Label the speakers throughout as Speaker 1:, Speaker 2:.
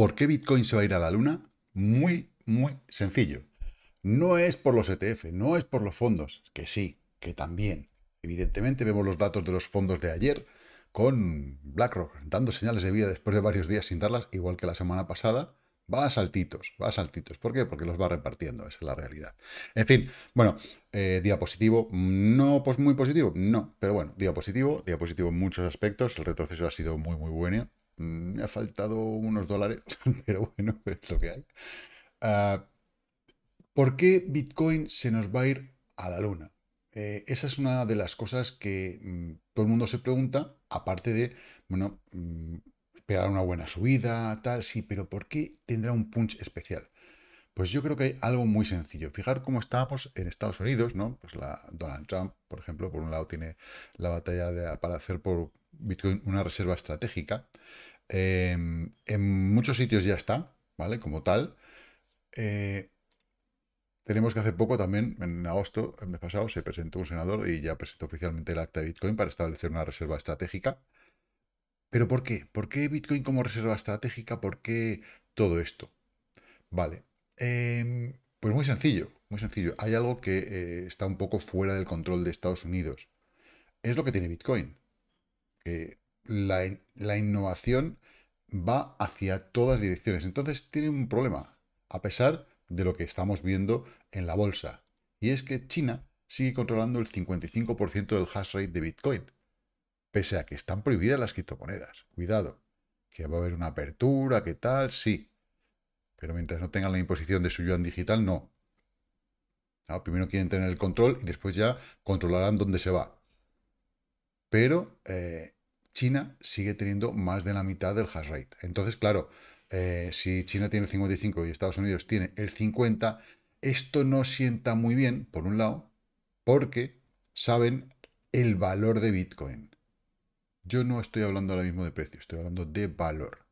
Speaker 1: ¿Por qué Bitcoin se va a ir a la luna? Muy, muy sencillo. No es por los ETF, no es por los fondos, que sí, que también. Evidentemente vemos los datos de los fondos de ayer con BlackRock dando señales de vida después de varios días sin darlas, igual que la semana pasada. Va a saltitos, va a saltitos. ¿Por qué? Porque los va repartiendo, esa es la realidad. En fin, bueno, eh, diapositivo, no pues muy positivo, no, pero bueno, diapositivo, diapositivo en muchos aspectos. El retroceso ha sido muy, muy bueno, Mm, me ha faltado unos dólares, pero bueno, es lo que hay. Ah, ¿Por qué Bitcoin se nos va a ir a la luna? Eh, esa es una de las cosas que mm, todo el mundo se pregunta, aparte de, bueno, esperar mm, una buena subida, tal, sí, pero ¿por qué tendrá un punch especial? Pues yo creo que hay algo muy sencillo. Fijar cómo estamos en Estados Unidos, ¿no? Pues la Donald Trump, por ejemplo, por un lado tiene la batalla de, para hacer por Bitcoin una reserva estratégica. Em, en muchos sitios ya está, ¿vale? Como tal. Eh, tenemos que hace poco también, en agosto, el mes pasado, se presentó un senador y ya presentó oficialmente el acta de Bitcoin para establecer una reserva estratégica. ¿Pero por qué? ¿Por qué Bitcoin como reserva estratégica? ¿Por qué todo esto? Vale. Em, pues muy sencillo, muy sencillo. Hay algo que eh, está un poco fuera del control de Estados Unidos. Es lo que tiene Bitcoin que la, innovación va hacia todas direcciones. Entonces tiene un problema, a pesar de lo que estamos viendo en la bolsa. Y es que China sigue controlando el 55% del hash rate de Bitcoin. Pese a que están prohibidas las criptomonedas. Cuidado, que va a haber una apertura, que tal, sí. Pero mientras no tengan la imposición de su yuan digital, no. no. Primero quieren tener el control y después ya controlarán dónde se va pero eh, China sigue teniendo más de la mitad del hash rate. Entonces, claro, eh, si China tiene el 55 y Estados Unidos tiene el 50, esto no sienta muy bien, por un lado, porque saben el valor de Bitcoin. Yo no estoy hablando ahora mismo de precio, estoy hablando de valor.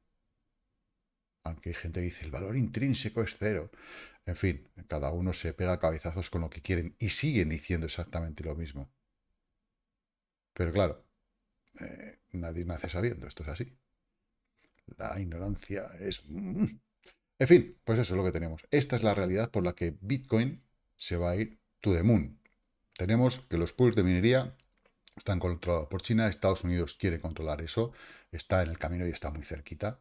Speaker 1: Aunque hay gente que dice, el valor intrínseco es cero. En fin, cada uno se pega cabezazos con lo que quieren y siguen diciendo exactamente lo mismo. Pero claro, eh, nadie nace sabiendo, esto es así. La ignorancia es... Mm. En fin, pues eso es lo que tenemos. Esta es la realidad por la que Bitcoin se va a ir to the moon. Tenemos que los pools de minería están controlados por China, Estados Unidos quiere controlar eso, está en el camino y está muy cerquita.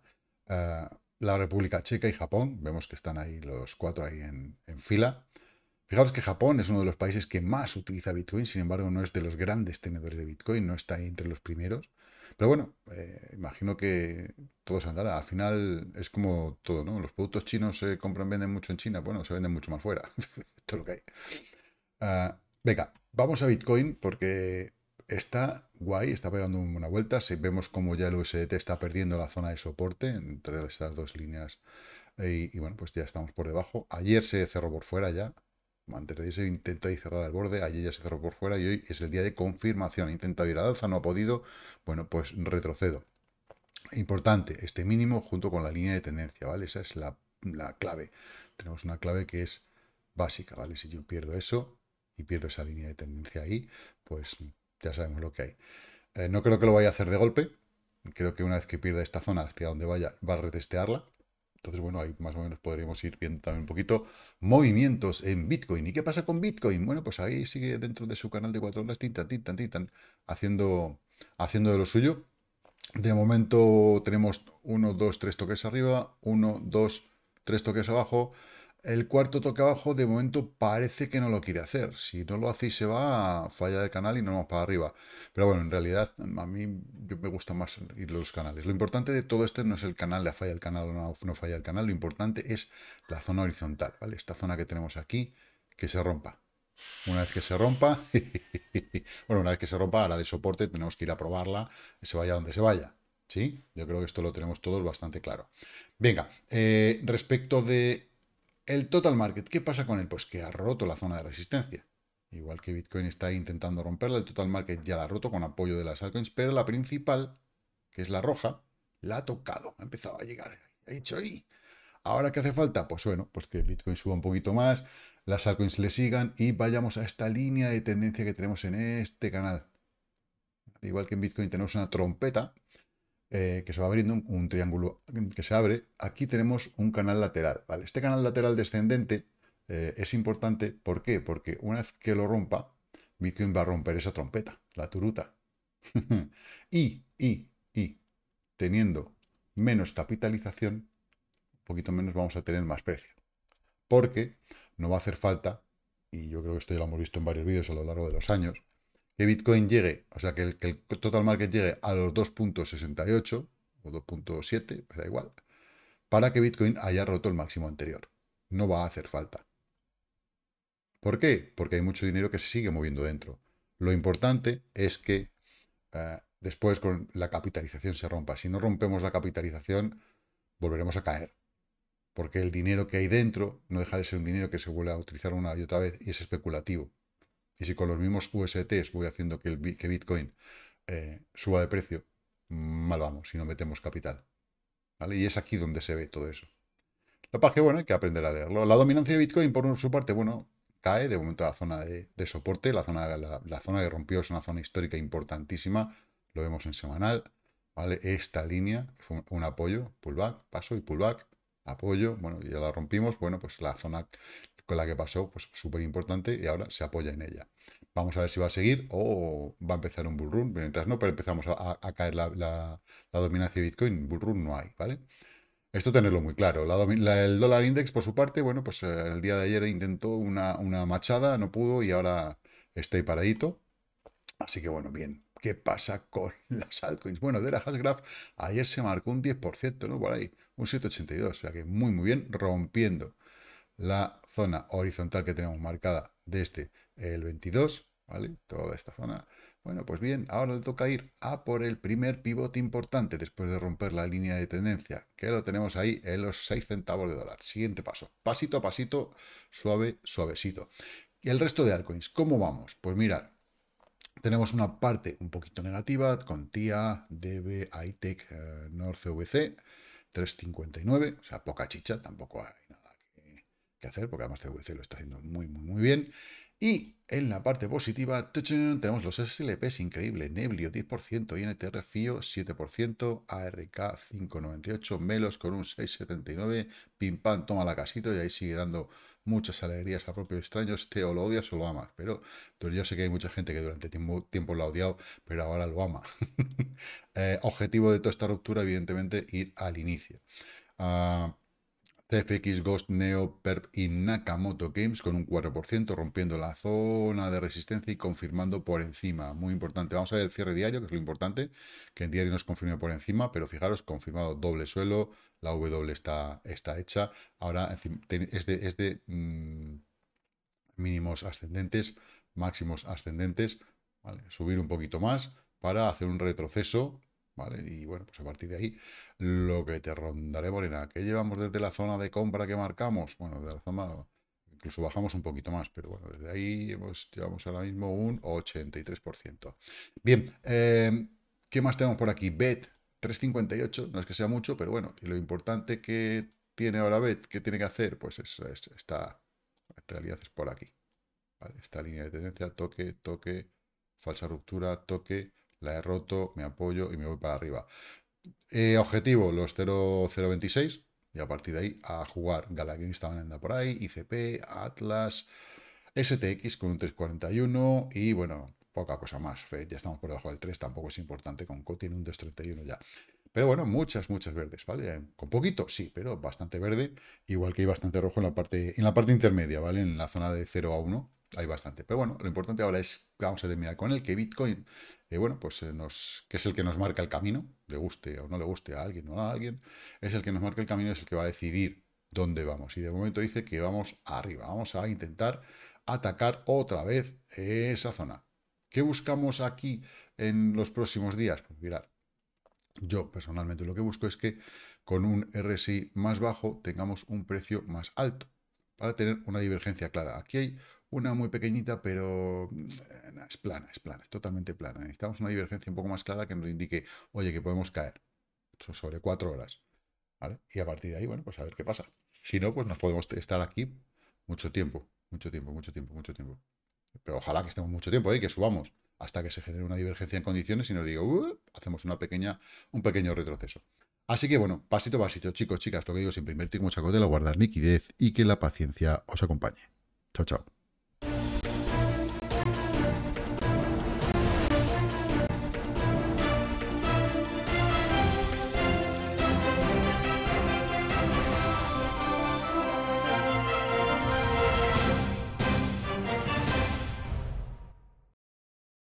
Speaker 1: Eh, la República Checa y Japón, vemos que están ahí los cuatro ahí en, en fila. Fijaros que Japón es uno de los países que más utiliza Bitcoin, sin embargo no es de los grandes tenedores de Bitcoin, no está ahí entre los primeros. Pero bueno, eh, imagino que todo se andará. Al final es como todo, ¿no? Los productos chinos se compran, venden mucho en China, bueno, se venden mucho más fuera. Esto es lo que hay. Ah, venga, vamos a Bitcoin porque está guay, está pegando una vuelta. Si vemos como ya el USDT está perdiendo la zona de soporte entre estas dos líneas. Eh, y bueno, pues ya estamos por debajo. Ayer se cerró por fuera ya, antes de intenta cerrar el borde, ayer ya se cerró por fuera y hoy es el día de confirmación. Intenta ir la alza, no ha podido, bueno, pues retrocedo. Importante, este mínimo junto con la línea de tendencia, ¿vale? Esa es la, clave. Tenemos una clave que es básica, ¿vale? Si yo pierdo eso y pierdo esa línea de tendencia ahí, pues ya sabemos lo que hay. Eh, no creo que lo vaya a hacer de golpe. Creo que una vez que pierda esta zona hacia donde vaya, va a retestearla. Entonces, bueno, ahí más o menos podríamos ir viendo también un poquito movimientos en Bitcoin. ¿Y qué pasa con Bitcoin? Bueno, pues ahí sigue dentro de su canal de cuatro horas, tinta tinta tinta haciendo, haciendo de lo suyo. De momento tenemos uno, dos, tres toques arriba, uno, dos, tres toques abajo. El cuarto toque abajo, de momento, parece que no lo quiere hacer. Si no lo hace y se va, falla el canal y nos vamos para arriba. Pero bueno, en realidad, a mí me gusta más ir los canales. Lo importante de todo esto no es el canal, la falla el canal o no, falla el canal. Lo importante es la zona horizontal, ¿vale? Esta zona que tenemos aquí, que se rompa. Una vez que se rompa, bueno, una vez que se rompa la de soporte, tenemos que ir a probarla, se vaya donde se vaya. ¿Sí? Yo creo que esto lo tenemos todos bastante claro. Venga, eh, respecto de el total market, ¿qué pasa con él? Pues que ha roto la zona de resistencia. Igual que Bitcoin está intentando romperla, el total market ya la ha roto con apoyo de las altcoins, pero la principal, que es la roja, la ha tocado, ha empezado a llegar. Ha dicho, ahí. ¿Ahora qué hace falta? Pues bueno, pues que Bitcoin suba un poquito más, las altcoins le sigan y vayamos a esta línea de tendencia que tenemos en este canal. Igual que en Bitcoin tenemos una trompeta, eh, que se va abriendo un, triángulo que se abre, aquí tenemos un canal lateral. ¿vale? Este canal lateral descendente eh, es importante, ¿por qué? Porque una vez que lo rompa, Bitcoin va a romper esa trompeta, la turuta. y, y, y, teniendo menos capitalización, un poquito menos vamos a tener más precio. Porque no va a hacer falta, y yo creo que esto ya lo hemos visto en varios vídeos a lo largo de los años, que Bitcoin llegue, o sea, que el, total market llegue a los 2.68 o 2.7, pues da igual, para que Bitcoin haya roto el máximo anterior. No va a hacer falta. ¿Por qué? Porque hay mucho dinero que se sigue moviendo dentro. Lo importante es que eh, después con la capitalización se rompa. Si no rompemos la capitalización, volveremos a caer. Porque el dinero que hay dentro no deja de ser un dinero que se vuelve a utilizar una y otra vez y es especulativo. Y si con los mismos USTs voy haciendo que, el, Bitcoin eh, suba de precio, mal vamos si no metemos capital. Y es aquí donde se ve todo eso. La página, bueno, hay que aprender a leerlo. La dominancia de Bitcoin, por su parte, bueno, cae de momento a la zona de, soporte. La zona, la, zona que rompió es una zona histórica importantísima. Lo vemos en semanal. ¿Vale? Esta línea fue un, un apoyo, pullback, paso y pullback, apoyo. Bueno, ya la rompimos. Bueno, pues la zona con la que pasó, pues súper importante y ahora se apoya en ella. Vamos a ver si va a seguir o va a empezar un bull run. Mientras no, pero empezamos a, caer la, dominancia de Bitcoin, bull run no hay, ¿vale? Esto tenerlo muy claro. el dólar index, por su parte, bueno, pues eh, el día de ayer intentó una, una machada, no pudo y ahora está ahí paradito. Así que bueno, bien. ¿Qué pasa con las altcoins? Bueno, de la Hashgraph ayer se marcó un 10%, ¿no? Por ahí, un 7,82. O sea que muy, muy bien, rompiendo la zona horizontal que tenemos marcada desde el 22, ¿vale? Toda esta zona. Bueno, pues bien, ahora le toca ir a por el primer pivote importante después de romper la línea de tendencia, que lo tenemos ahí en los 6 centavos de dólar. Siguiente paso, pasito a pasito, suave, suavecito. ¿Y el resto de altcoins? ¿Cómo vamos? Pues mirar, tenemos una parte un poquito negativa con TIA, DB, ITEC, eh, 3.59, o sea, poca chicha, tampoco hay nada que hacer, porque además CVC lo está haciendo muy, muy, muy bien. Y en la parte positiva tenemos los SLPs, increíble, Neblio 10%, INTR FIO 7%, ARK 5,98, Melos con un 6,79, Pim Pam toma la casita y ahí sigue dando muchas alegrías a propios extraños, te o lo odias o lo amas, pero yo sé que hay mucha gente que durante tiempo, lo ha odiado, pero ahora lo ama. Eh, objetivo de toda esta ruptura, evidentemente, ir al inicio. Ah, CFX Ghost Neo Perp y Nakamoto Games con un 4%, rompiendo la zona de resistencia y confirmando por encima. Muy importante. Vamos a ver el cierre diario, que es lo importante, que en diario nos confirme por encima, pero fijaros, confirmado doble suelo, la W está, está hecha. Ahora es de, mm, mínimos ascendentes, máximos ascendentes, subir un poquito más para hacer un retroceso y bueno, pues a partir de ahí lo que te rondaré, Morena. ¿Qué llevamos desde la zona de compra que marcamos? Bueno, de la zona, incluso bajamos un poquito más, pero bueno, desde ahí llevamos ahora mismo un 83%. Bien, eh, ¿qué más tenemos por aquí? BET, 3,58, no es que sea mucho, pero bueno, y lo importante que tiene ahora BET, ¿qué tiene que hacer? Pues es, está, en realidad es por aquí. Esta línea de tendencia, toque, toque, falsa ruptura, toque, la he roto, me apoyo y me voy para arriba. Eh, objetivo, los 0,026. Y a partir de ahí a jugar estaban andando por ahí, ICP, Atlas, STX con un 341 y bueno, poca cosa más. Ya estamos por debajo del 3, tampoco es importante. Con Co tiene un 231 ya. Pero bueno, muchas, muchas verdes, ¿vale? Eh, con poquito, sí, pero bastante verde, igual que hay bastante rojo en la parte, en la parte intermedia, ¿vale? En la zona de 0 a 1, hay bastante. Pero bueno, lo importante ahora es, vamos a terminar con el que Bitcoin, eh, bueno, pues eh, nos, que es el que nos marca el camino, le guste o no le guste a alguien o a alguien, es el que nos marca el camino, es el que va a decidir dónde vamos. Y de momento dice que vamos arriba, vamos a intentar atacar otra vez esa zona. ¿Qué buscamos aquí en los próximos días? Pues mirar, yo personalmente lo que busco es que con un RSI más bajo tengamos un precio más alto para tener una divergencia clara. Aquí hay una muy pequeñita, pero mm, eh, es plana, es plana, es totalmente plana. Necesitamos una divergencia un poco más clara que nos indique, oye, que podemos caer sobre cuatro horas. Y a partir de ahí, bueno, pues a ver qué pasa. Si no, pues nos podemos estar aquí mucho tiempo, mucho tiempo, mucho tiempo, mucho tiempo. Pero ojalá que estemos mucho tiempo que subamos hasta que se genere una divergencia en condiciones y nos diga, hacemos una pequeña, un pequeño retroceso. Así que bueno, pasito a pasito, chicos, chicas, lo que digo siempre, invertir mucha cautela, guardar liquidez y que la paciencia os acompañe. Chao, chao.